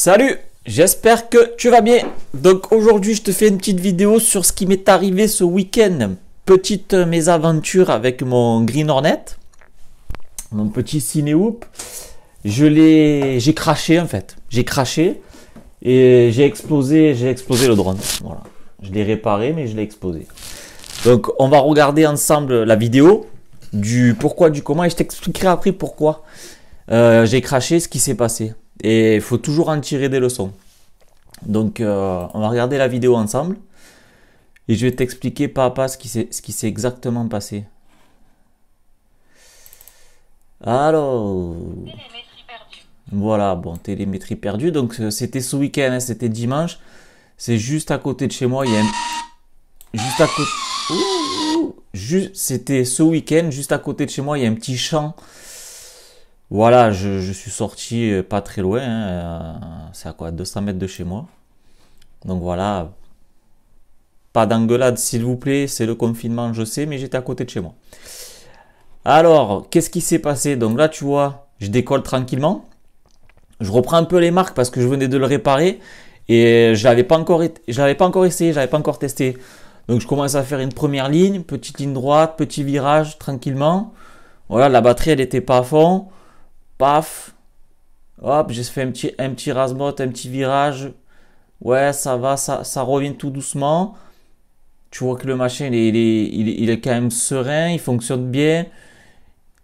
Salut J'espère que tu vas bien. Donc aujourd'hui, je te fais une petite vidéo sur ce qui m'est arrivé ce week-end. Petite euh, mésaventure avec mon Green Hornet, mon petit cinéhoop. Je l'ai, j'ai craché en fait. J'ai craché et j'ai explosé, j'ai explosé le drone. Voilà. Je l'ai réparé, mais je l'ai explosé. Donc on va regarder ensemble la vidéo du pourquoi, du comment et je t'expliquerai après pourquoi euh, j'ai craché, ce qui s'est passé. Et il faut toujours en tirer des leçons. Donc euh, on va regarder la vidéo ensemble et je vais t'expliquer pas à pas ce qui s'est exactement passé. Alors... Télémétrie perdue. Voilà, bon, télémétrie perdue. Donc euh, c'était ce week-end, hein, c'était dimanche. C'est juste à côté de chez moi. Il y a Juste à côté... C'était ce week-end, juste à côté de chez moi, il y a un petit champ voilà, je, suis sorti euh, pas très loin, hein, euh, c'est à quoi 200 mètres de chez moi. Donc voilà, pas d'engueulade s'il vous plaît, c'est le confinement, je sais, mais j'étais à côté de chez moi. Alors, qu'est-ce qui s'est passé Donc là, tu vois, je décolle tranquillement. Je reprends un peu les marques parce que je venais de le réparer et je l'avais pas encore, pas encore essayé, je n'avais pas encore testé. Donc je commence à faire une première ligne, petite ligne droite, petit virage tranquillement. Voilà, la batterie elle était pas à fond. Paf. Hop, j'ai fait un petit, un petit rasbot, un petit virage. Ouais, ça va, ça, revient tout doucement. Tu vois que le machin, il est, il est quand même serein, il fonctionne bien.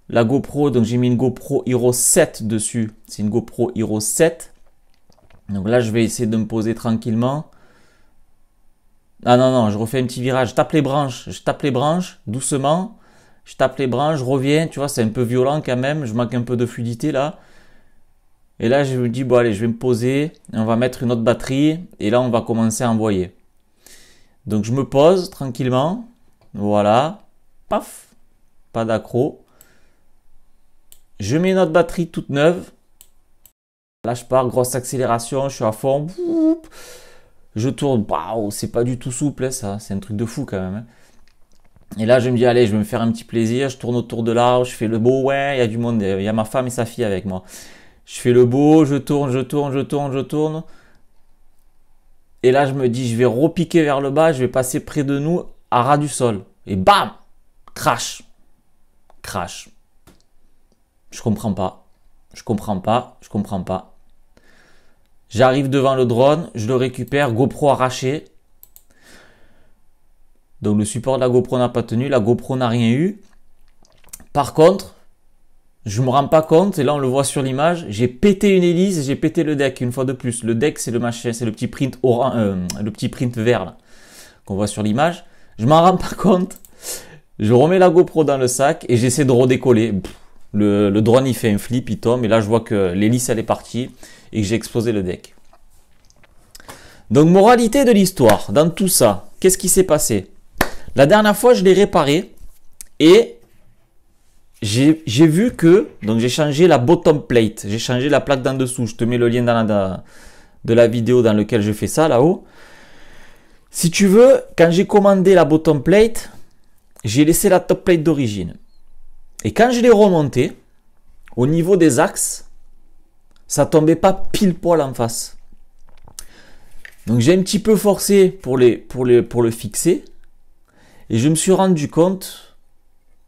La GoPro, donc j'ai mis une GoPro Hero 7 dessus. C'est une GoPro Hero 7. Donc là, je vais essayer de me poser tranquillement. Ah non, non, je refais un petit virage. Je tape les branches, je tape les branches doucement je tape les branches, je reviens, tu vois, c'est un peu violent quand même, je manque un peu de fluidité là. Et là, je me dis, bon allez, je vais me poser, on va mettre une autre batterie, et là, on va commencer à envoyer. Donc je me pose tranquillement, voilà, paf, pas d'accro. Je mets une autre batterie toute neuve. Là, je pars, grosse accélération, je suis à fond. Je tourne, waouh, c'est pas du tout souple, hein, ça, c'est un truc de fou quand même. Hein. Et là, je me dis, allez, je vais me faire un petit plaisir. Je tourne autour de là, je fais le beau. Ouais, il y a du monde. Il y a ma femme et sa fille avec moi. Je fais le beau, je tourne, je tourne, je tourne, je tourne. Et là, je me dis, je vais repiquer vers le bas, je vais passer près de nous à ras du sol. Et bam Crash Crash. Je comprends pas. Je comprends pas. Je comprends pas. J'arrive devant le drone, je le récupère, GoPro arraché. Donc le support de la GoPro n'a pas tenu, la GoPro n'a rien eu. Par contre, je me rends pas compte, et là on le voit sur l'image, j'ai pété une hélice, j'ai pété le deck une fois de plus. Le deck c'est le machin, c'est le petit print orange, euh, le petit print vert qu'on voit sur l'image. Je m'en rends pas compte. Je remets la GoPro dans le sac et j'essaie de redécoller. le, le, drone il fait un flip, il tombe et là je vois que l'hélice elle est partie et que j'ai explosé le deck. Donc moralité de l'histoire, dans tout ça, qu'est-ce qui s'est passé la dernière fois, je l'ai réparé et j'ai vu que, donc j'ai changé la bottom plate, j'ai changé la plaque d'en dessous. Je te mets le lien dans la, de la vidéo dans laquelle je fais ça là-haut. Si tu veux, quand j'ai commandé la bottom plate, j'ai laissé la top plate d'origine. Et quand je l'ai remonté au niveau des axes, ça tombait pas pile poil en face. Donc j'ai un petit peu forcé pour le fixer. Et je me suis rendu compte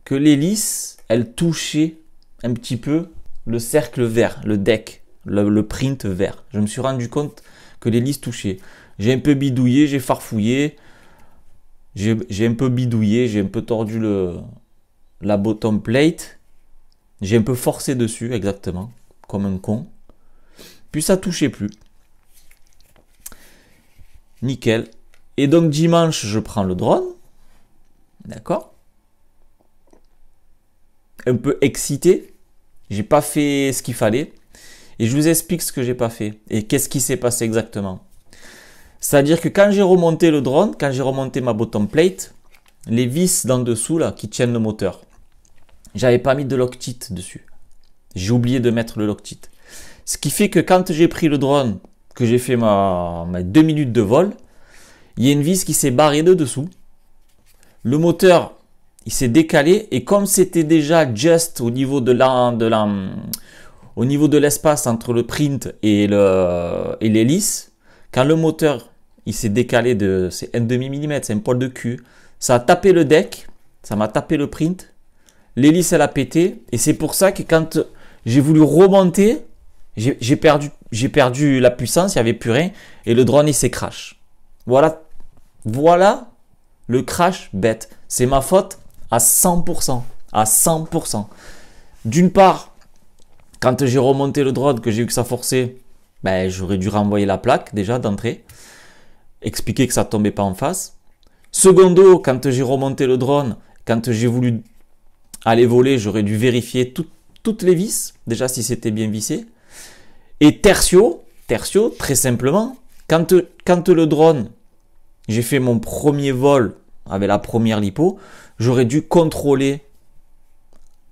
que l'hélice, elle touchait un petit peu le cercle vert, le deck, le, print vert. Je me suis rendu compte que l'hélice touchait. J'ai un peu bidouillé, j'ai farfouillé, j'ai un peu bidouillé, j'ai un peu tordu le, la bottom plate. J'ai un peu forcé dessus, exactement, comme un con. Puis ça touchait plus. Nickel. Et donc dimanche, je prends le drone. D'accord Un peu excité. J'ai pas fait ce qu'il fallait. Et je vous explique ce que j'ai pas fait et qu'est-ce qui s'est passé exactement. C'est-à-dire que quand j'ai remonté le drone, quand j'ai remonté ma bottom plate, les vis d'en dessous là qui tiennent le moteur, j'avais pas mis de loctite dessus. J'ai oublié de mettre le loctite. Ce qui fait que quand j'ai pris le drone, que j'ai fait ma, ma deux minutes de vol, il y a une vis qui s'est barrée de dessous le moteur il s'est décalé et comme c'était déjà juste au niveau de au niveau de l'espace entre le print et le et l'hélice, quand le moteur il s'est décalé de c'est un demi millimètre, c'est un poil de cul, ça a tapé le deck, ça m'a tapé le print, l'hélice elle a pété et c'est pour ça que quand j'ai voulu remonter, j'ai perdu j'ai perdu la puissance, il y avait plus rien et le drone il s'est crash. Voilà voilà le crash bête. C'est ma faute à 100%. À 100%. D'une part, quand j'ai remonté le drone, que j'ai eu que ça forçait, ben, j'aurais dû renvoyer la plaque déjà d'entrée, expliquer que ça tombait pas en face. Secondo, quand j'ai remonté le drone, quand j'ai voulu aller voler, j'aurais dû vérifier toutes les vis, déjà si c'était bien vissé. Et tertio, tertio, très simplement, quand, quand le drone, j'ai fait mon premier vol avec la première lipo, j'aurais dû contrôler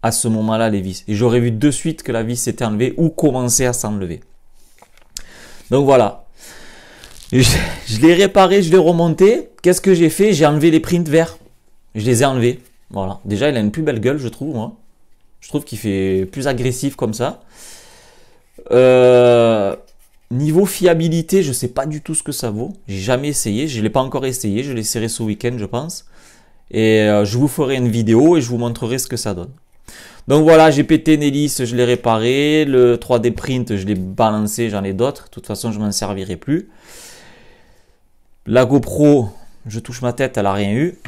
à ce moment-là les vis. Et j'aurais vu de suite que la vis s'était enlevée ou commençait à s'enlever. Donc voilà. Je, l'ai réparé, je l'ai remonté. Qu'est-ce que j'ai fait J'ai enlevé les prints verts. Je les ai enlevés. Voilà. Déjà, il a une plus belle gueule, je trouve. Moi. Hein. Je trouve qu'il fait plus agressif comme ça. Euh, Niveau fiabilité, je ne sais pas du tout ce que ça vaut. J'ai jamais essayé, je ne l'ai pas encore essayé, je l'essaierai ce week-end, je pense. Et euh, je vous ferai une vidéo et je vous montrerai ce que ça donne. Donc voilà, j'ai pété Nélis, je l'ai réparé. Le 3D print, je l'ai balancé, j'en ai d'autres. De toute façon, je m'en servirai plus. La GoPro, je touche ma tête, elle n'a rien eu.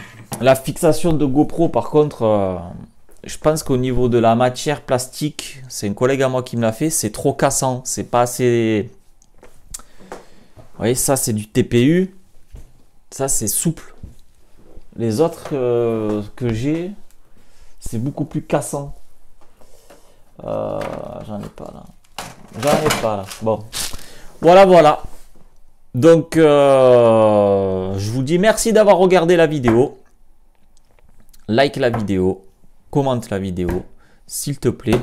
La fixation de GoPro, par contre, euh, je pense qu'au niveau de la matière plastique, c'est un collègue à moi qui me l'a fait, c'est trop cassant. C'est pas assez vous voyez, ça c'est du TPU. Ça c'est souple. Les autres euh, que j'ai, c'est beaucoup plus cassant. Euh, j'en ai pas là. J'en ai pas là. Bon. Voilà, voilà. Donc, euh, je vous dis merci d'avoir regardé la vidéo. Like la vidéo. Commente la vidéo. S'il te plaît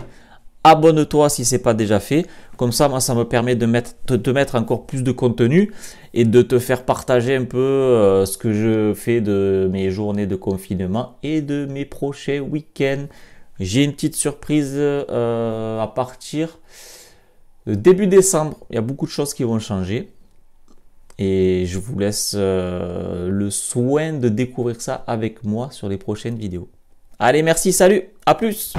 abonne-toi si ce n'est pas déjà fait. Comme ça, moi, ça me permet de, mettre, te mettre encore plus de contenu et de te faire partager un peu euh, ce que je fais de mes journées de confinement et de mes prochains week-ends. J'ai une petite surprise euh, à partir de début décembre. Il y a beaucoup de choses qui vont changer. Et je vous laisse euh, le soin de découvrir ça avec moi sur les prochaines vidéos. Allez, merci, salut, à plus